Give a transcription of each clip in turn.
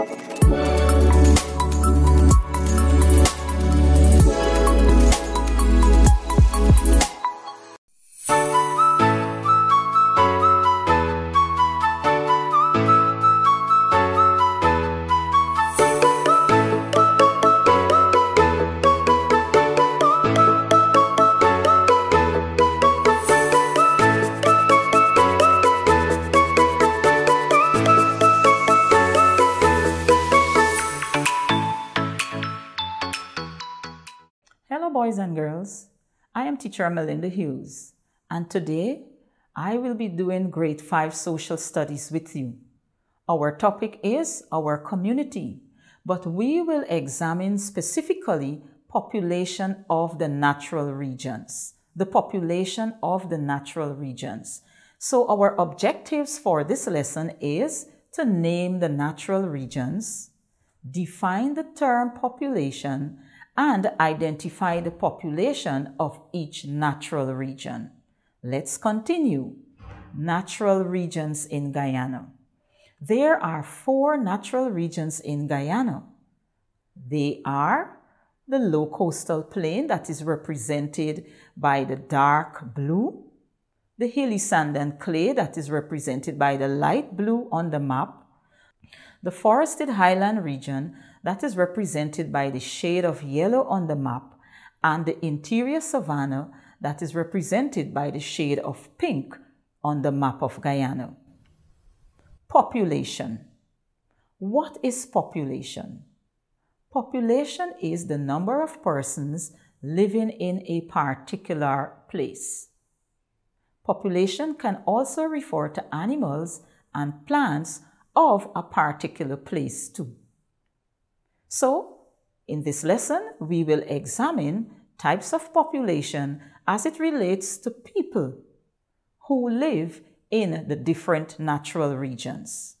oh. boys and girls. I am teacher Melinda Hughes, and today I will be doing grade 5 social studies with you. Our topic is our community, but we will examine specifically population of the natural regions, the population of the natural regions. So our objectives for this lesson is to name the natural regions, define the term population, and identify the population of each natural region. Let's continue. Natural regions in Guyana. There are four natural regions in Guyana. They are the low coastal plain that is represented by the dark blue, the hilly sand and clay that is represented by the light blue on the map, the forested highland region that is represented by the shade of yellow on the map, and the interior savanna that is represented by the shade of pink on the map of Guyana. Population. What is population? Population is the number of persons living in a particular place. Population can also refer to animals and plants of a particular place too. So, in this lesson, we will examine types of population as it relates to people who live in the different natural regions.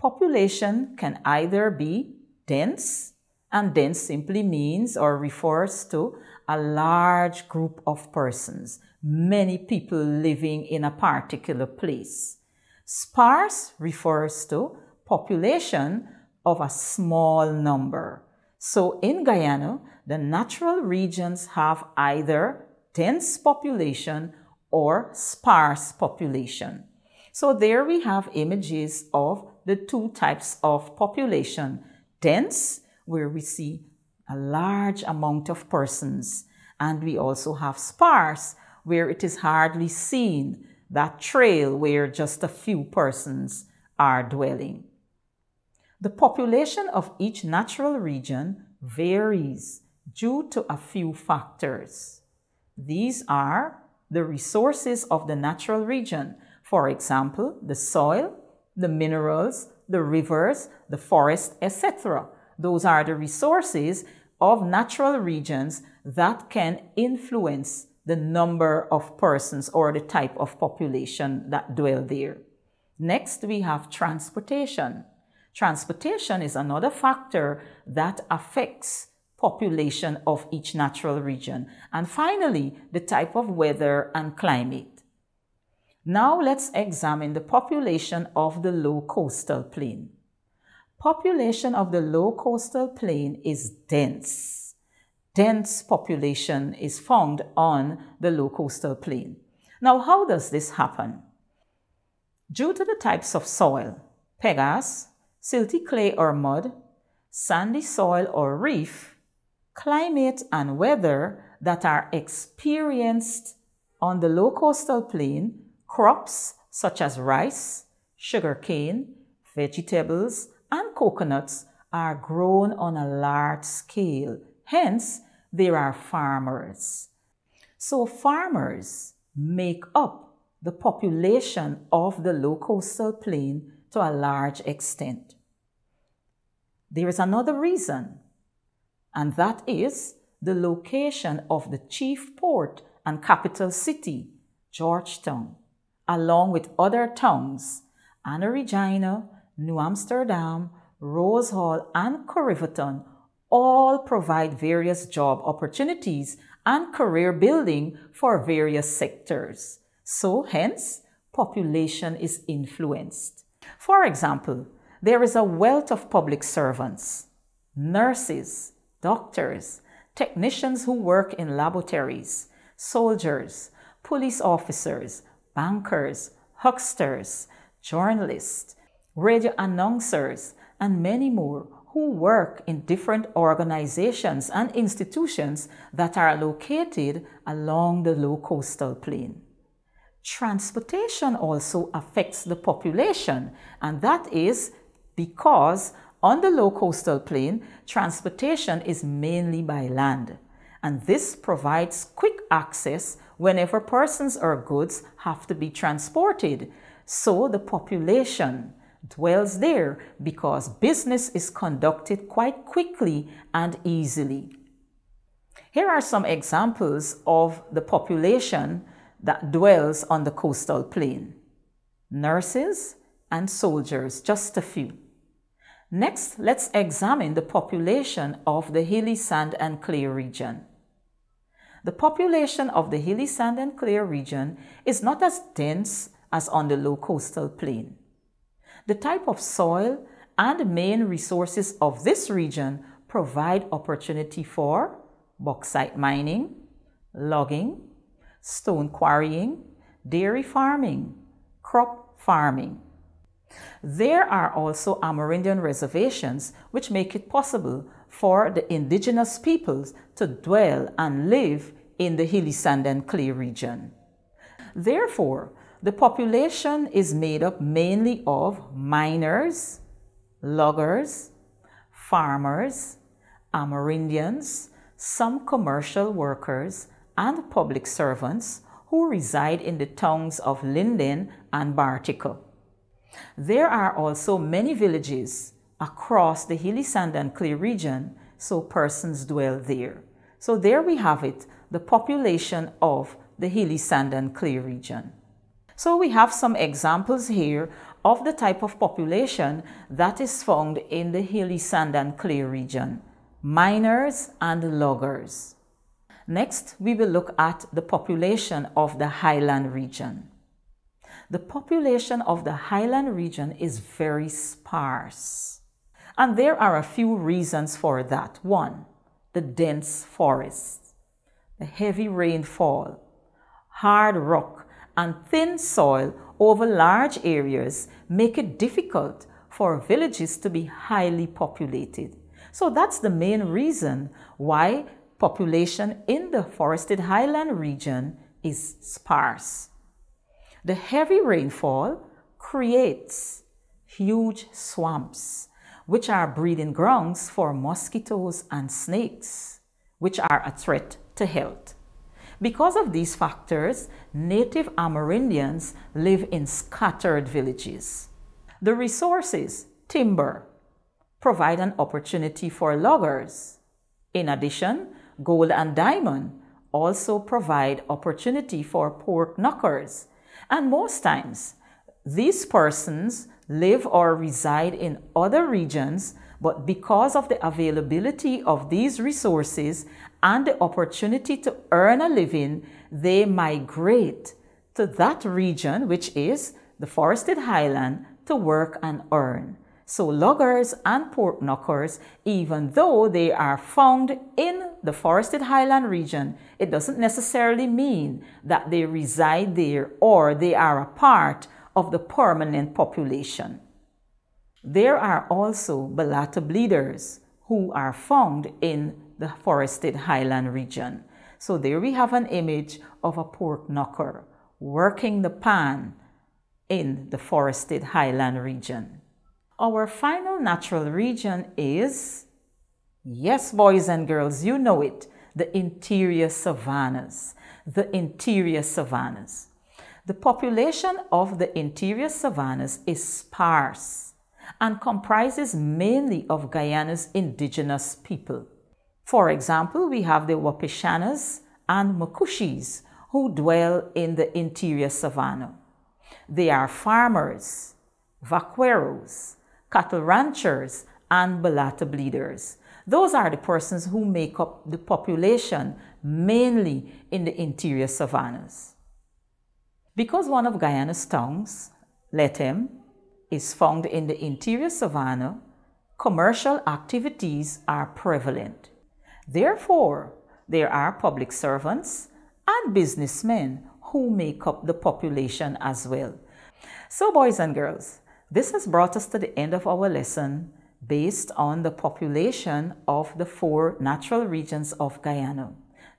Population can either be dense, and dense simply means or refers to a large group of persons, many people living in a particular place. Sparse refers to population of a small number. So in Guyana, the natural regions have either dense population or sparse population. So there we have images of the two types of population. Dense, where we see a large amount of persons. And we also have sparse, where it is hardly seen, that trail where just a few persons are dwelling. The population of each natural region varies due to a few factors. These are the resources of the natural region, for example, the soil, the minerals, the rivers, the forest, etc. Those are the resources of natural regions that can influence the number of persons or the type of population that dwell there. Next, we have transportation. Transportation is another factor that affects population of each natural region. And finally, the type of weather and climate. Now let's examine the population of the low coastal plain. Population of the low coastal plain is dense. Dense population is found on the low coastal plain. Now, how does this happen? Due to the types of soil, Pegas, silty clay or mud, sandy soil or reef, climate and weather that are experienced on the low coastal plain, crops such as rice, sugarcane, vegetables, and coconuts are grown on a large scale. Hence, there are farmers. So farmers make up the population of the low coastal plain to a large extent. There is another reason, and that is the location of the chief port and capital city, Georgetown, along with other towns, Anna Regina, New Amsterdam, Rose Hall, and Corriverton, all provide various job opportunities and career building for various sectors. So hence, population is influenced. For example, there is a wealth of public servants, nurses, doctors, technicians who work in laboratories, soldiers, police officers, bankers, hucksters, journalists, radio announcers, and many more who work in different organizations and institutions that are located along the low coastal plain. Transportation also affects the population, and that is because on the low coastal plain, transportation is mainly by land, and this provides quick access whenever persons or goods have to be transported. So the population dwells there because business is conducted quite quickly and easily. Here are some examples of the population that dwells on the coastal plain. Nurses and soldiers, just a few. Next, let's examine the population of the hilly sand and clay region. The population of the hilly sand and clay region is not as dense as on the low coastal plain. The type of soil and main resources of this region provide opportunity for bauxite mining, logging, stone quarrying, dairy farming, crop farming. There are also Amerindian reservations which make it possible for the indigenous peoples to dwell and live in the hilly sand and clay region. Therefore, the population is made up mainly of miners, loggers, farmers, Amerindians, some commercial workers, and public servants who reside in the towns of Linden and Bartica. There are also many villages across the hilly sand and clay region, so persons dwell there. So there we have it, the population of the hilly sand and clay region. So we have some examples here of the type of population that is found in the hilly sand and clay region, miners and loggers. Next, we will look at the population of the highland region the population of the highland region is very sparse. And there are a few reasons for that. One, the dense forests, the heavy rainfall, hard rock, and thin soil over large areas make it difficult for villages to be highly populated. So that's the main reason why population in the forested highland region is sparse. The heavy rainfall creates huge swamps, which are breeding grounds for mosquitoes and snakes, which are a threat to health. Because of these factors, native Amerindians live in scattered villages. The resources, timber, provide an opportunity for loggers. In addition, gold and diamond also provide opportunity for pork knockers and most times, these persons live or reside in other regions, but because of the availability of these resources and the opportunity to earn a living, they migrate to that region, which is the forested highland, to work and earn. So loggers and port knockers, even though they are found in the forested highland region, it doesn't necessarily mean that they reside there or they are a part of the permanent population. There are also balata bleeders who are found in the forested highland region. So there we have an image of a port knocker working the pan in the forested highland region. Our final natural region is, yes, boys and girls, you know it, the interior savannas. The interior savannas. The population of the interior savannas is sparse and comprises mainly of Guyana's indigenous people. For example, we have the Wapishanas and Makushis who dwell in the interior savanna. They are farmers, vaqueros, cattle ranchers, and balata bleeders. Those are the persons who make up the population, mainly in the interior savannas. Because one of Guyana's tongues, Letem, is found in the interior savanna, commercial activities are prevalent. Therefore, there are public servants and businessmen who make up the population as well. So boys and girls, this has brought us to the end of our lesson based on the population of the four natural regions of Guyana.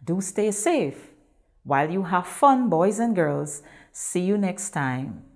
Do stay safe. While you have fun, boys and girls, see you next time.